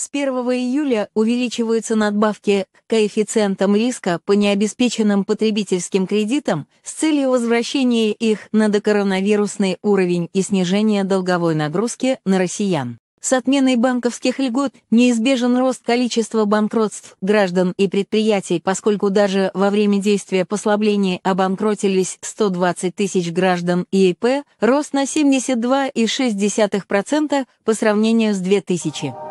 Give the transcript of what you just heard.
С 1 июля увеличиваются надбавки к коэффициентам риска по необеспеченным потребительским кредитам с целью возвращения их на докоронавирусный уровень и снижения долговой нагрузки на россиян. С отменой банковских льгот неизбежен рост количества банкротств граждан и предприятий, поскольку даже во время действия послаблений обанкротились 120 тысяч граждан и ИП, рост на 72,6% по сравнению с 2000.